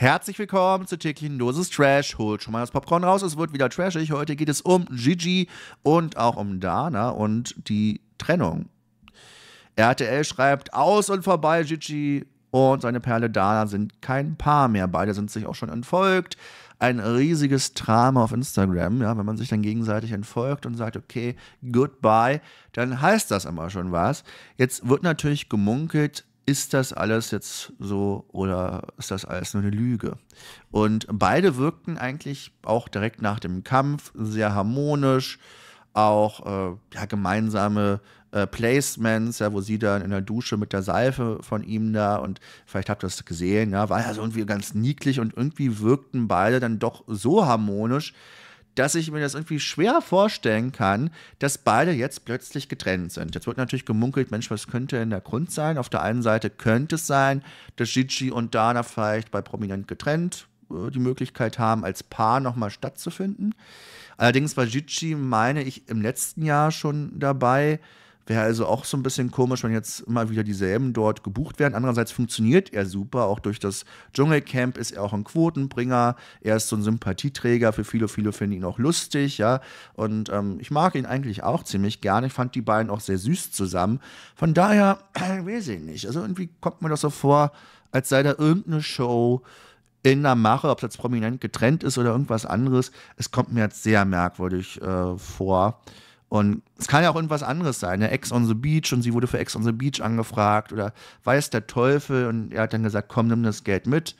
Herzlich willkommen zur täglichen Dosis Trash. Holt schon mal das Popcorn raus, es wird wieder trashig. Heute geht es um Gigi und auch um Dana und die Trennung. RTL schreibt aus und vorbei, Gigi und seine Perle Dana sind kein Paar mehr. Beide sind sich auch schon entfolgt. Ein riesiges Drama auf Instagram, ja, wenn man sich dann gegenseitig entfolgt und sagt, okay, goodbye, dann heißt das immer schon was. Jetzt wird natürlich gemunkelt, ist das alles jetzt so oder ist das alles nur eine Lüge? Und beide wirkten eigentlich auch direkt nach dem Kampf sehr harmonisch, auch äh, ja, gemeinsame äh, Placements, ja, wo sie dann in der Dusche mit der Seife von ihm da und vielleicht habt ihr das gesehen, ja, war ja so irgendwie ganz niedlich und irgendwie wirkten beide dann doch so harmonisch, dass ich mir das irgendwie schwer vorstellen kann, dass beide jetzt plötzlich getrennt sind. Jetzt wird natürlich gemunkelt, Mensch, was könnte denn der Grund sein? Auf der einen Seite könnte es sein, dass Gigi und Dana vielleicht bei Prominent getrennt äh, die Möglichkeit haben, als Paar nochmal stattzufinden. Allerdings war Gigi, meine ich, im letzten Jahr schon dabei, Wäre also auch so ein bisschen komisch, wenn jetzt immer wieder dieselben dort gebucht werden. Andererseits funktioniert er super. Auch durch das Dschungelcamp ist er auch ein Quotenbringer. Er ist so ein Sympathieträger für viele. Viele finden ihn auch lustig, ja. Und ähm, ich mag ihn eigentlich auch ziemlich gerne. Ich fand die beiden auch sehr süß zusammen. Von daher, äh, weiß ich nicht. Also irgendwie kommt mir das so vor, als sei da irgendeine Show in der Mache, ob das prominent getrennt ist oder irgendwas anderes. Es kommt mir jetzt sehr merkwürdig äh, vor. Und es kann ja auch irgendwas anderes sein. Ne? Ex on the Beach und sie wurde für Ex on the Beach angefragt oder weiß der Teufel und er hat dann gesagt, komm, nimm das Geld mit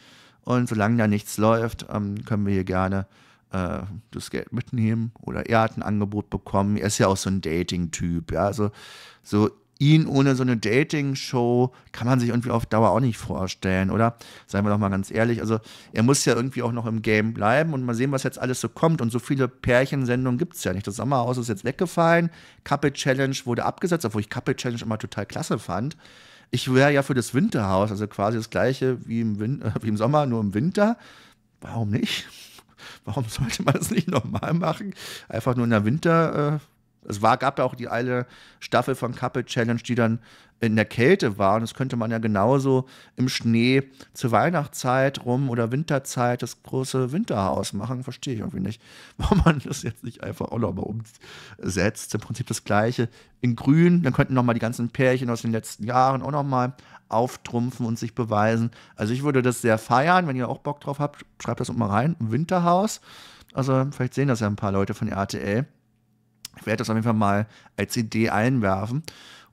und solange da nichts läuft, ähm, können wir hier gerne äh, das Geld mitnehmen. Oder er hat ein Angebot bekommen. Er ist ja auch so ein Dating-Typ. Ja? Also so ihn ohne so eine Dating-Show kann man sich irgendwie auf Dauer auch nicht vorstellen, oder? Seien wir doch mal ganz ehrlich. Also er muss ja irgendwie auch noch im Game bleiben und mal sehen, was jetzt alles so kommt. Und so viele Pärchensendungen gibt es ja nicht. Das Sommerhaus ist jetzt weggefallen, Couple Challenge wurde abgesetzt, obwohl ich Couple Challenge immer total klasse fand. Ich wäre ja für das Winterhaus, also quasi das gleiche wie im, Win äh, wie im Sommer, nur im Winter. Warum nicht? Warum sollte man das nicht nochmal machen? Einfach nur in der Winter. Äh es war, gab ja auch die alte Staffel von Couple Challenge, die dann in der Kälte war. Und das könnte man ja genauso im Schnee zur Weihnachtszeit rum oder Winterzeit das große Winterhaus machen. Verstehe ich irgendwie nicht, warum man das jetzt nicht einfach auch nochmal umsetzt. Im Prinzip das Gleiche in Grün. Dann könnten nochmal die ganzen Pärchen aus den letzten Jahren auch nochmal auftrumpfen und sich beweisen. Also ich würde das sehr feiern. Wenn ihr auch Bock drauf habt, schreibt das auch mal rein. Winterhaus. Also vielleicht sehen das ja ein paar Leute von RTL. Ich werde das auf jeden Fall mal als Idee einwerfen.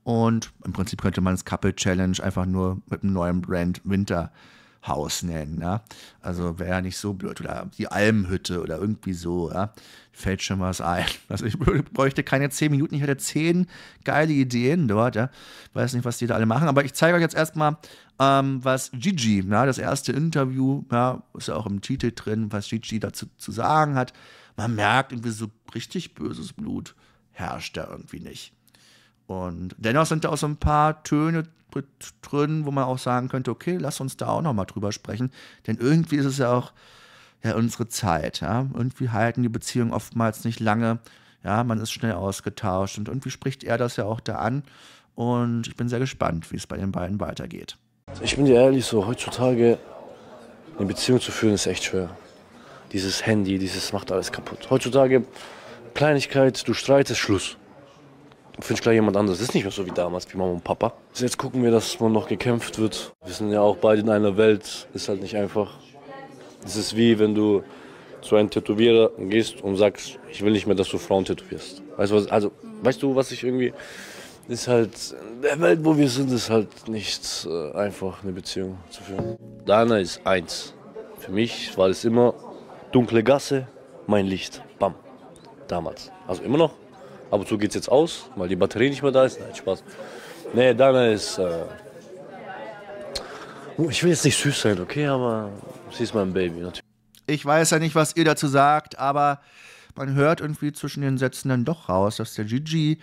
Und im Prinzip könnte man es Couple Challenge einfach nur mit einem neuen Brand Winterhaus nennen. Ja? Also wäre ja nicht so blöd. Oder die Almhütte oder irgendwie so. Ja? Fällt schon was ein. Also ich bräuchte keine 10 Minuten. Ich hätte 10 geile Ideen dort. Ja? Weiß nicht, was die da alle machen. Aber ich zeige euch jetzt erstmal, ähm, was Gigi, na, das erste Interview, ja, ist ja auch im Titel drin, was Gigi dazu zu sagen hat man merkt irgendwie so richtig böses Blut herrscht da irgendwie nicht. Und dennoch sind da auch so ein paar Töne drin, wo man auch sagen könnte, okay, lass uns da auch nochmal drüber sprechen. Denn irgendwie ist es ja auch ja, unsere Zeit. Ja? Irgendwie halten die Beziehungen oftmals nicht lange. Ja, man ist schnell ausgetauscht und irgendwie spricht er das ja auch da an. Und ich bin sehr gespannt, wie es bei den beiden weitergeht. Ich bin dir ehrlich, so heutzutage eine Beziehung zu führen ist echt schwer. Dieses Handy, dieses macht alles kaputt. Heutzutage, Kleinigkeit, du streitest, Schluss. Du findest gleich jemand anderes. Das Ist nicht mehr so wie damals, wie Mama und Papa. Also jetzt gucken wir, dass man noch gekämpft wird. Wir sind ja auch beide in einer Welt. Ist halt nicht einfach. Es ist wie, wenn du zu einem Tätowierer gehst und sagst, ich will nicht mehr, dass du Frauen tätowierst. Weißt du, was, also, weißt du, was ich irgendwie. Ist halt, in der Welt, wo wir sind, ist halt nicht äh, einfach, eine Beziehung zu führen. Dana ist eins. Für mich war es immer dunkle Gasse, mein Licht. Bam. Damals. Also immer noch. Ab und zu geht es jetzt aus, weil die Batterie nicht mehr da ist. Nein, Spaß. Nee, Dana ist. Äh oh, ich will jetzt nicht süß sein, okay, aber sie ist mein Baby natürlich. Ich weiß ja nicht, was ihr dazu sagt, aber man hört irgendwie zwischen den Sätzen dann doch raus, dass der Gigi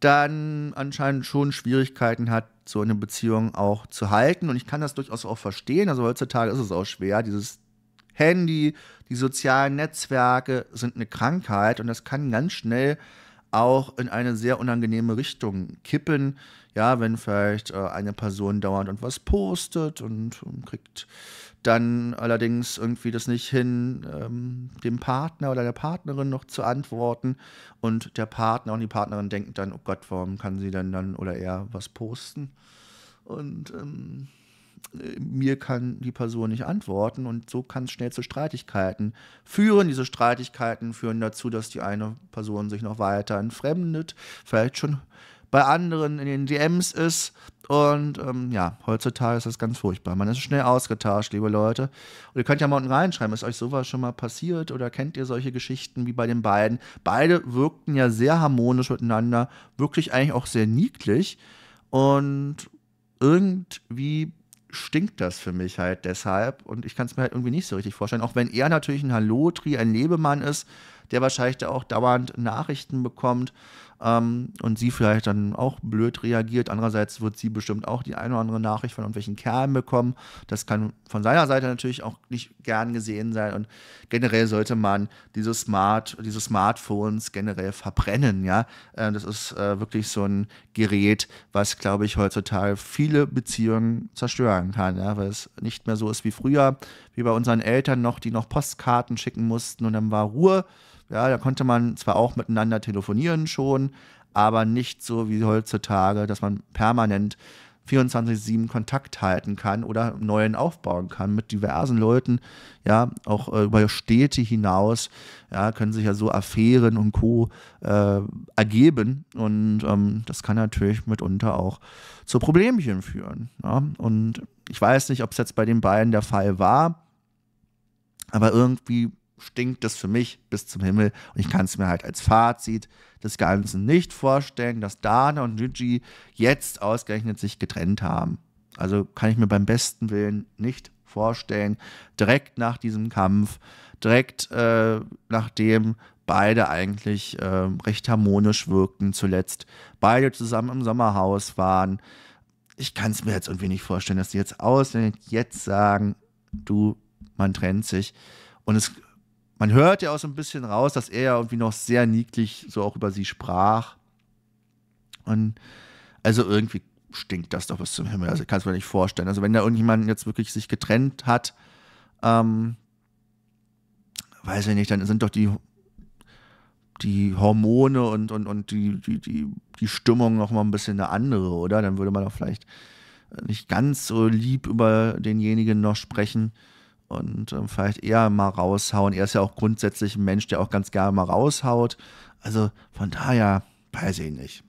dann anscheinend schon Schwierigkeiten hat, so eine Beziehung auch zu halten. Und ich kann das durchaus auch verstehen. Also heutzutage ist es auch schwer, dieses Handy, die sozialen Netzwerke sind eine Krankheit und das kann ganz schnell auch in eine sehr unangenehme Richtung kippen. Ja, wenn vielleicht äh, eine Person dauernd und was postet und, und, ähm, kriegt dann allerdings irgendwie das nicht hin, ähm, dem Partner oder der Partnerin noch zu antworten. Und der Partner und die Partnerin denken dann, oh Gott, warum kann sie denn dann oder er was posten? Und ähm, mir kann die Person nicht antworten und so kann es schnell zu Streitigkeiten führen. Diese Streitigkeiten führen dazu, dass die eine Person sich noch weiter entfremdet, vielleicht schon bei anderen in den DMs ist. Und ähm, ja, heutzutage ist das ganz furchtbar. Man ist schnell ausgetauscht, liebe Leute. Und ihr könnt ja mal unten reinschreiben, ist euch sowas schon mal passiert oder kennt ihr solche Geschichten wie bei den beiden? Beide wirkten ja sehr harmonisch miteinander, wirklich eigentlich auch sehr niedlich. Und irgendwie stinkt das für mich halt deshalb und ich kann es mir halt irgendwie nicht so richtig vorstellen. Auch wenn er natürlich ein Hallotri, ein Lebemann ist, der wahrscheinlich da auch dauernd Nachrichten bekommt ähm, und sie vielleicht dann auch blöd reagiert. Andererseits wird sie bestimmt auch die eine oder andere Nachricht von irgendwelchen Kerlen bekommen. Das kann von seiner Seite natürlich auch nicht gern gesehen sein und generell sollte man diese, Smart, diese Smartphones generell verbrennen, ja. Äh, das ist äh, wirklich so ein Gerät, was, glaube ich, heutzutage viele Beziehungen zerstören kann, ja, weil es nicht mehr so ist wie früher, wie bei unseren Eltern noch, die noch Postkarten schicken mussten und dann war Ruhe ja, da konnte man zwar auch miteinander telefonieren schon, aber nicht so wie heutzutage, dass man permanent 24-7 Kontakt halten kann oder neuen aufbauen kann mit diversen Leuten, ja, auch äh, über Städte hinaus, ja, können sich ja so Affären und Co. Äh, ergeben und ähm, das kann natürlich mitunter auch zu Problemchen führen. Ja. Und ich weiß nicht, ob es jetzt bei den beiden der Fall war, aber irgendwie stinkt das für mich bis zum Himmel. Und ich kann es mir halt als Fazit des Ganzen nicht vorstellen, dass Dana und Luigi jetzt ausgerechnet sich getrennt haben. Also kann ich mir beim besten Willen nicht vorstellen, direkt nach diesem Kampf, direkt äh, nachdem beide eigentlich äh, recht harmonisch wirkten zuletzt, beide zusammen im Sommerhaus waren. Ich kann es mir jetzt irgendwie nicht vorstellen, dass sie jetzt ausgerechnet jetzt sagen, du, man trennt sich. Und es man hört ja auch so ein bisschen raus, dass er ja irgendwie noch sehr niedlich so auch über sie sprach. Und also irgendwie stinkt das doch bis zum Himmel. Also kannst du mir nicht vorstellen. Also wenn da irgendjemand jetzt wirklich sich getrennt hat, ähm, weiß ich nicht, dann sind doch die, die Hormone und, und, und die, die, die, die Stimmung noch mal ein bisschen eine andere, oder? Dann würde man doch vielleicht nicht ganz so lieb über denjenigen noch sprechen und ähm, vielleicht eher mal raushauen. Er ist ja auch grundsätzlich ein Mensch, der auch ganz gerne mal raushaut. Also von daher weiß ich nicht.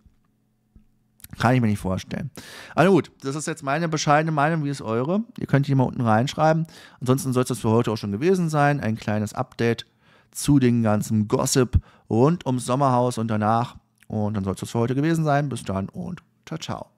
Kann ich mir nicht vorstellen. Also gut, das ist jetzt meine bescheidene Meinung, wie ist eure? Ihr könnt die mal unten reinschreiben. Ansonsten soll es das für heute auch schon gewesen sein. Ein kleines Update zu dem ganzen Gossip rund ums Sommerhaus und danach. Und dann soll es das für heute gewesen sein. Bis dann und ciao, ciao.